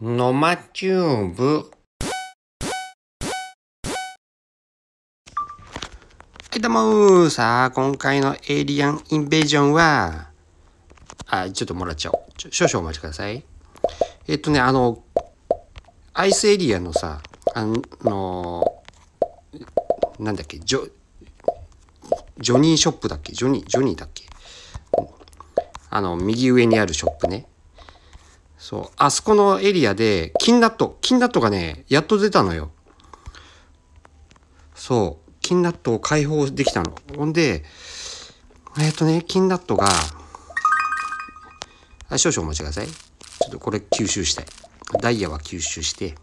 のまチューブ。はいどうもさあ、今回のエイリアンインベージョンは、あ、ちょっともらっちゃおう。ちょ少々お待ちください。えっとね、あの、アイスエリアのさ、あの、なんだっけ、ジョ、ジョニーショップだっけジョニー、ジョニーだっけあの、右上にあるショップね。そう、あそこのエリアで、金ット、金ットがね、やっと出たのよ。そう、金ットを解放できたの。ほんで、えっ、ー、とね、金ットが、あ、少々お待ちください。ちょっとこれ吸収したい。ダイヤは吸収して、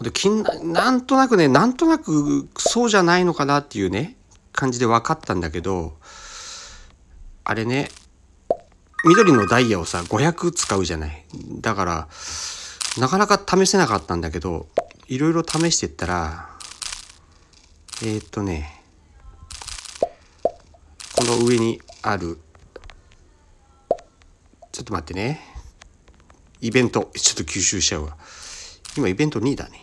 で金なんとなくねなんとなくそうじゃないのかなっていうね感じで分かったんだけどあれね緑のダイヤをさ、500使うじゃない。だから、なかなか試せなかったんだけど、いろいろ試してったら、えー、っとね、この上にある、ちょっと待ってね。イベント、ちょっと吸収しちゃうわ。今イベント2だね。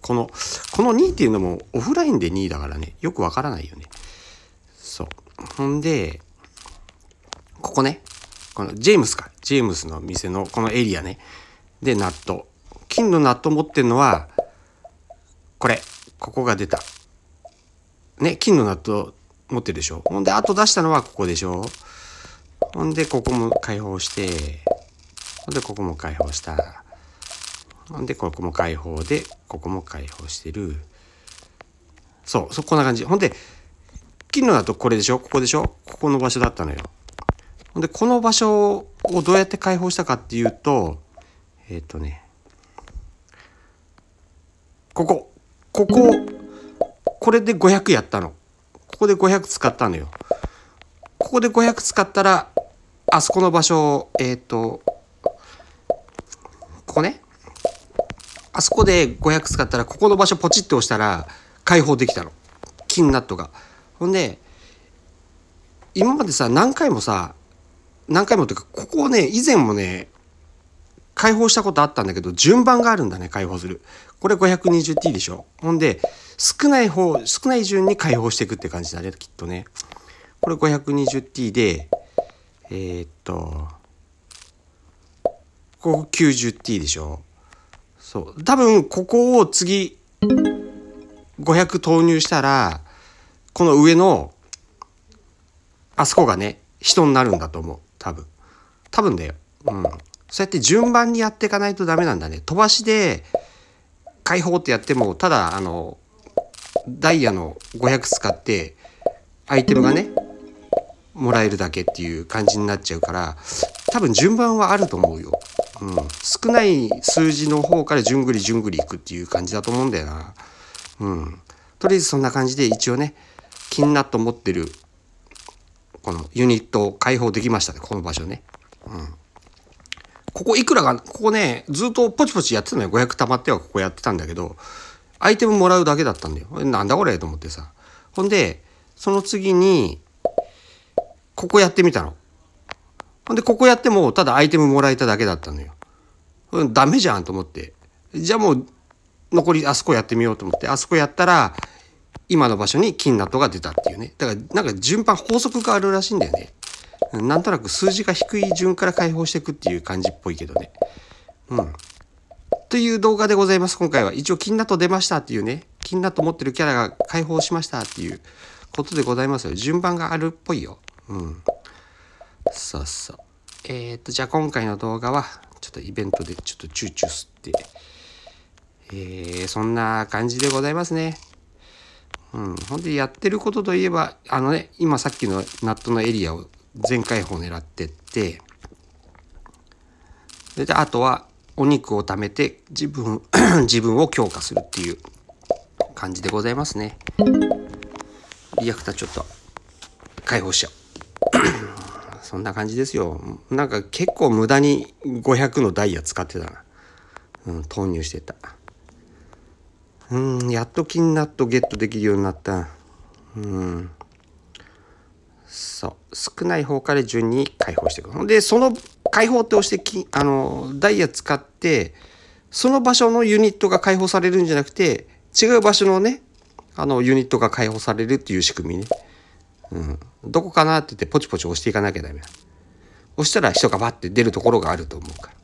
この、この2っていうのもオフラインで2だからね、よくわからないよね。そう。ほんで、ここね。このジェームスか、ジェームスの店のこのエリアね。で、納豆。金の納豆持ってんのは、これ。ここが出た。ね、金の納豆持ってるでしょ。ほんで、あと出したのはここでしょ。ほんで、ここも解放して、ほんで、ここも解放した。ほんで、ここも解放で、ここも解放してる。そう、そ、こんな感じ。ほんで、金のだとこれでしょここでしょここの場所だったのよ。で、この場所をどうやって解放したかっていうと、えっ、ー、とね、ここ、ここ、これで500やったの。ここで500使ったのよ。ここで500使ったら、あそこの場所、えっ、ー、と、ここね。あそこで500使ったら、ここの場所ポチって押したら、解放できたの。金ナットが。ほんで、今までさ、何回もさ、何回もというか、ここをね、以前もね、解放したことあったんだけど、順番があるんだね、解放する。これ 520t でしょ。ほんで、少ない方、少ない順に解放していくって感じだね、きっとね。これ 520t で、えー、っと、ここ 90t でしょ。そう。多分、ここを次、500投入したら、この上の、あそこがね、人になるんだと思う。多分。多分だよ。うん。そうやって順番にやっていかないとダメなんだね。飛ばしで、解放ってやっても、ただ、あの、ダイヤの500使って、アイテムがね、もらえるだけっていう感じになっちゃうから、多分順番はあると思うよ。うん。少ない数字の方から順繰り順繰りいくっていう感じだと思うんだよな。うん。とりあえずそんな感じで一応ね、気になっと思ってるこのユニットを開放できましたね、この場所ね。うん。ここいくらが、ここね、ずっとポチポチやってたのよ。500溜まってはここやってたんだけど、アイテムもらうだけだったんだよ。なんだこれと思ってさ。ほんで、その次に、ここやってみたの。ほんで、ここやっても、ただアイテムもらえただけだったのよ。うん、ダメじゃんと思って。じゃあもう、残りあそこやってみようと思って、あそこやったら、今の場所に金のッが出たっていうね。だからなんか順番法則があるらしいんだよね。なんとなく数字が低い順から解放していくっていう感じっぽいけどね。うん。という動画でございます。今回は一応金ナッ出ましたっていうね。金ナッ持ってるキャラが解放しましたっていうことでございますよ。順番があるっぽいよ。うん。そうそう。えー、っと、じゃあ今回の動画は、ちょっとイベントでちょっとチューチュー吸って、えー、そんな感じでございますね。うん、ほんでやってることといえばあのね今さっきのナットのエリアを全開放狙ってってそれであとはお肉を貯めて自分 自分を強化するっていう感じでございますねリアクターちょっと解放しちゃう そんな感じですよなんか結構無駄に500のダイヤ使ってたな、うん、投入してた。うんやっと金ナットゲットできるようになったうんそう少ない方から順に解放していくでその解放って押してきあのダイヤ使ってその場所のユニットが解放されるんじゃなくて違う場所のねあのユニットが解放されるっていう仕組みね、うん、どこかなって言ってポチポチ押していかなきゃダメ押したら人がバッて出るところがあると思うから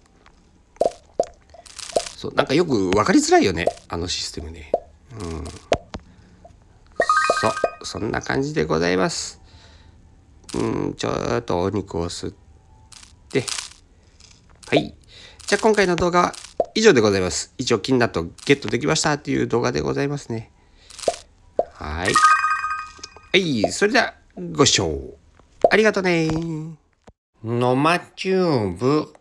そう、なんかよく分かりづらいよね。あのシステムね。うん。そう、そんな感じでございます。うん、ちょっとお肉を吸って。はい。じゃあ今回の動画は以上でございます。一応金だとゲットできましたっていう動画でございますね。はい。はい。それではご視聴ありがとうねのまチューブ。